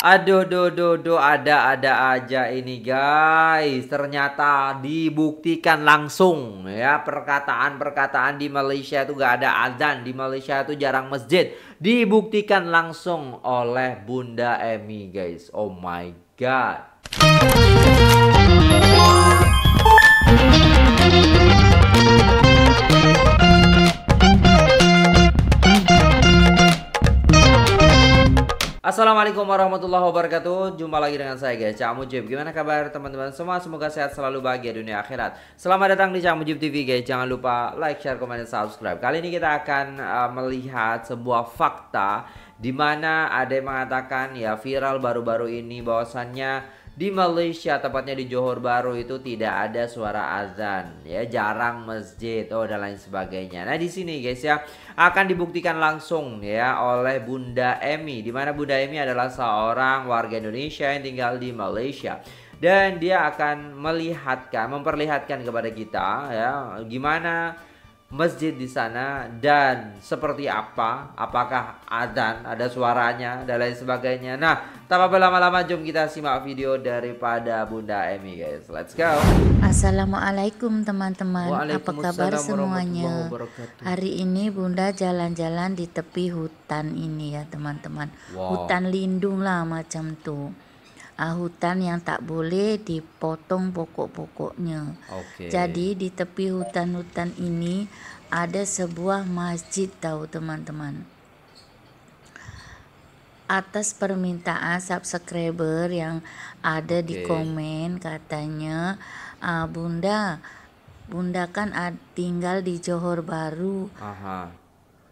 Aduh, do, do, do, ada, ada aja ini guys. Ternyata dibuktikan langsung ya perkataan-perkataan di Malaysia itu gak ada azan. Di Malaysia itu jarang masjid. Dibuktikan langsung oleh Bunda Emi guys. Oh my God. Assalamualaikum warahmatullahi wabarakatuh Jumpa lagi dengan saya guys Cak Mujib Gimana kabar teman-teman semua Semoga sehat selalu bahagia dunia akhirat Selamat datang di Cak Mujib TV guys Jangan lupa like, share, komen, dan subscribe Kali ini kita akan uh, melihat sebuah fakta Dimana ada yang mengatakan ya viral baru-baru ini bahwasannya di Malaysia, tepatnya di Johor Baru itu tidak ada suara azan, ya jarang masjid, oh dan lain sebagainya. Nah di sini guys ya akan dibuktikan langsung ya oleh Bunda Emi, di mana Bunda Emi adalah seorang warga Indonesia yang tinggal di Malaysia dan dia akan melihatkan, memperlihatkan kepada kita ya gimana masjid di sana dan seperti apa, apakah adzan, ada suaranya dan lain sebagainya. Nah, tanpa berlama-lama jom kita simak video daripada Bunda Emi guys. Let's go. Assalamualaikum teman-teman. Apa kabar semuanya? Hari ini Bunda jalan-jalan di tepi hutan ini ya, teman-teman. Wow. Hutan lindung lah macam tuh uh, hutan yang tak boleh dipotong pokok-pokoknya. Okay. Jadi di tepi hutan-hutan ini ada sebuah masjid tahu teman-teman. Atas permintaan subscriber yang ada okay. di komen katanya uh, Bunda Bunda kan tinggal di Johor Baru. Aha.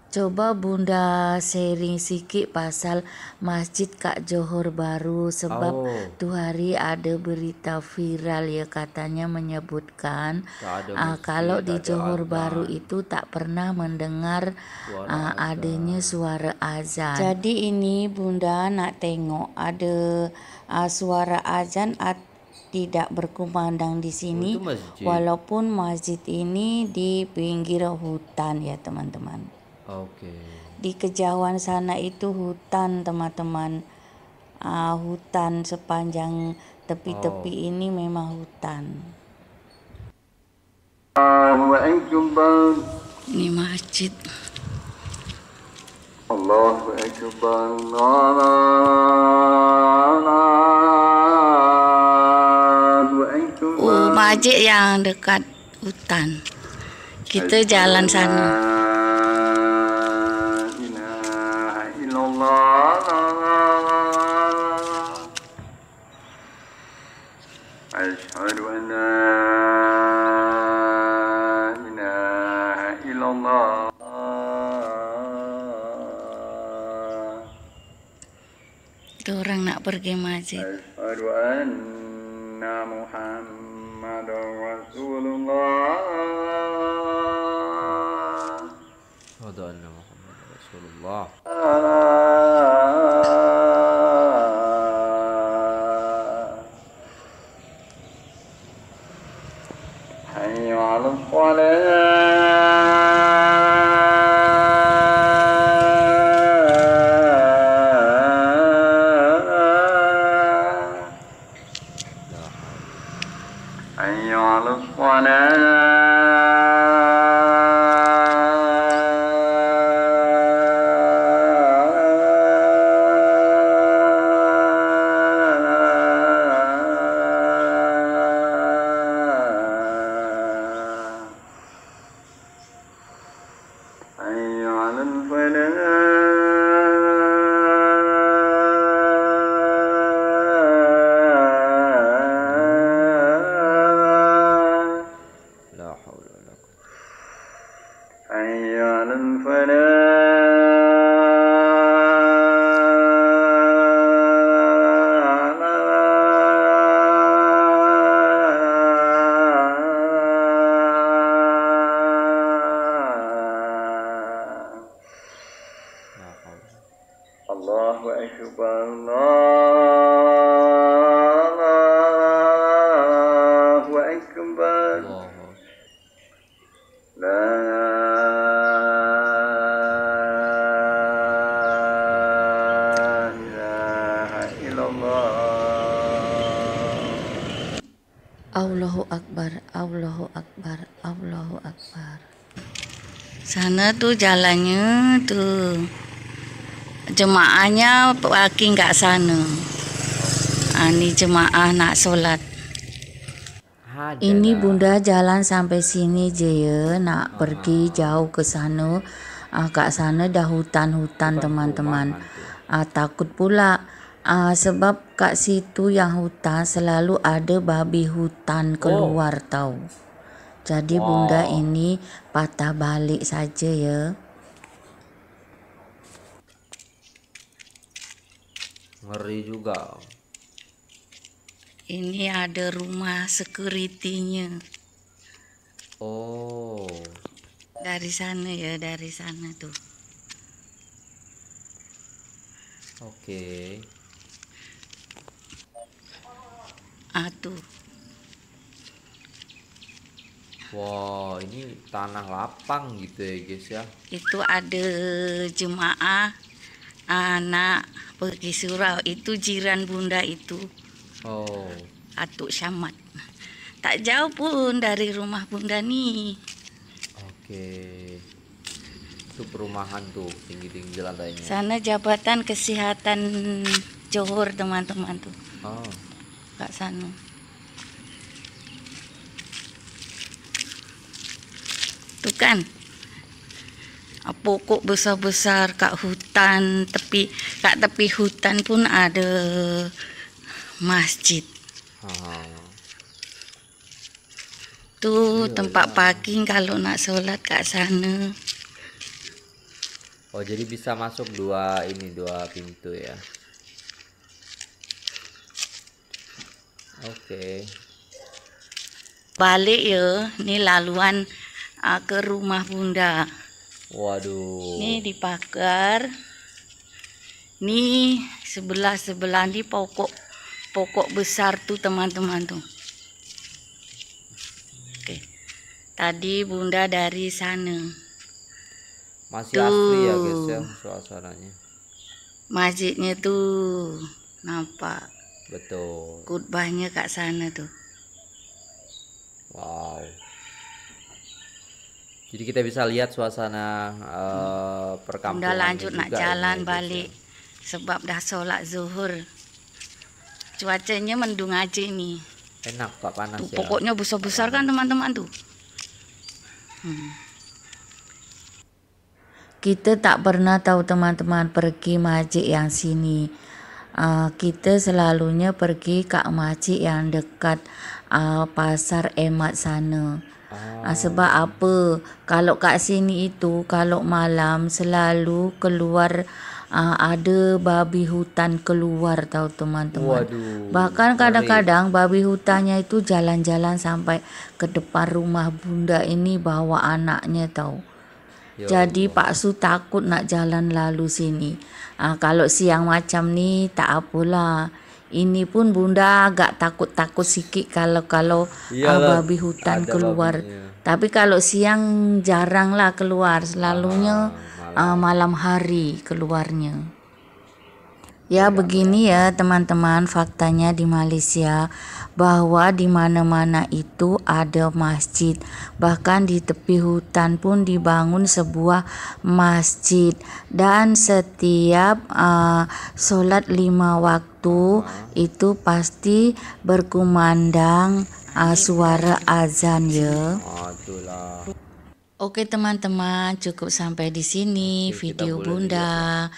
Coba Bunda sharing sikit pasal Masjid Kak Johor Baru sebab oh. tu hari ada berita viral ya katanya menyebutkan uh, kalau di Johor ada Baru itu tak pernah mendengar suara uh, adanya suara azan. Jadi ini Bunda nak tengok ada uh, suara azan atau tidak berkumandang di sini oh, masjid. walaupun masjid ini di pinggir hutan ya teman-teman. Okay. Di kejauhan sana itu hutan teman-teman. Uh, hutan sepanjang tepi-tepi oh. ini memang hutan. Ini masjid. Allahu Akbar. Oh, masjid yang dekat hutan. Kita jalan sana. برج ماجد أشهد أن محمد رسول الله أشهد أن محمد رسول الله حي على الصلاة Allahu Akbar Allahu Akbar, Allahu Akbar, Allahu Akbar. Sana tuh jalannya tuh jemaahnya pagi nggak sana ani jemaah nak sholat ini bunda jalan sampai sini je nak pergi jauh ke sana agak ah, sana dah hutan-hutan teman-teman ah, takut pula ah, sebab kat situ yang hutan selalu ada babi hutan oh. keluar oh. tau jadi bunda ini patah balik saja ya ngeri juga ini ada rumah sekuritinya oh dari sana ya dari sana tuh oke okay. atuh Wow, ini tanah lapang gitu ya guys ya. Itu ada jemaah anak pergi surau itu jiran bunda itu. Oh. Atuk Syamat. Tak jauh pun dari rumah bunda nih. Oke. Itu perumahan tuh tinggi-tinggi lantainya. Sana jabatan kesehatan Johor teman-teman tuh. Oh. Kak sana. Tuh kan pokok besar-besar kak hutan tepi kak tepi hutan pun ada masjid oh. tuh tempat ya, ya. parking kalau nak sholat kak sana oh jadi bisa masuk dua ini dua pintu ya oke okay. balik ya ini laluan ah, ke rumah bunda Waduh. Ini di pagar. Nih sebelah sebelah di pokok pokok besar tuh teman-teman tuh. Oke. Tadi bunda dari sana. Masih tuh. asli ya guys ya suasananya. Masjidnya tuh nampak. Betul. Kutbahnya kak sana tuh. Wow. Jadi kita bisa lihat suasana uh, perkampungan. Udah lanjut nak ya, jalan balik sebab dah sholat zuhur. Cuacanya mendung aja ini. Enak pak panas tuh, ya. Pokoknya besar-besar kan teman-teman tuh. Hmm kita tak pernah tahu teman-teman pergi majik yang sini. Uh, kita selalunya pergi ke majik yang dekat uh, pasar emat sana. Ah. Ha, sebab apa? Kalau kat sini itu kalau malam selalu keluar ha, ada babi hutan keluar tahu teman-teman. Bahkan kadang-kadang babi hutannya itu jalan-jalan sampai ke depan rumah bunda ini bawa anaknya tahu. Ya Jadi Pak Su takut nak jalan lalu sini. Ha, kalau siang macam ni tak apalah. ini pun bunda agak takut-takut sikit kalau-kalau babi hutan keluar. babinya. Tapi kalau siang jaranglah keluar, selalunya ah, malam. Uh, malam hari keluarnya. Ya iya, begini iya. ya teman-teman faktanya di Malaysia bahwa di mana-mana itu ada masjid bahkan di tepi hutan pun dibangun sebuah masjid dan setiap uh, sholat lima waktu waktu itu pasti berkumandang uh, suara azan ya. Oke teman-teman, cukup sampai di sini video Bunda.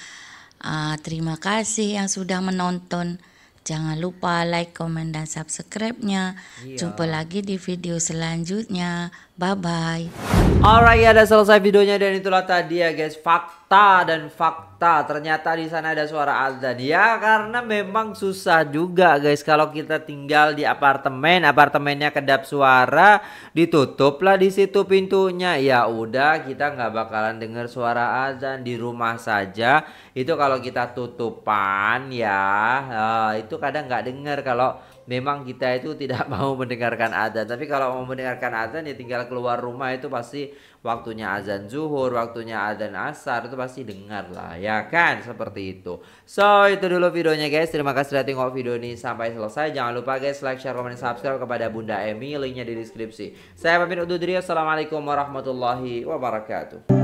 Uh, terima kasih yang sudah menonton. Jangan lupa like, komen, dan subscribe-nya. Iya. Jumpa lagi di video selanjutnya. Bye bye. Alright ya, ada selesai videonya dan itulah tadi ya guys fakta dan fakta ternyata di sana ada suara azan ya karena memang susah juga guys kalau kita tinggal di apartemen apartemennya kedap suara ditutup lah di situ pintunya ya udah kita nggak bakalan dengar suara azan di rumah saja itu kalau kita tutupan ya eh, itu kadang nggak dengar kalau memang kita itu tidak mau mendengarkan azan, tapi kalau mau mendengarkan azan ya tinggal keluar rumah itu pasti waktunya azan zuhur waktunya azan asar itu pasti dengar lah ya kan seperti itu so itu dulu videonya guys terima kasih sudah tengok video ini sampai selesai jangan lupa guys like share komen subscribe kepada Bunda Emi linknya di deskripsi saya pamit undur diri assalamualaikum warahmatullahi wabarakatuh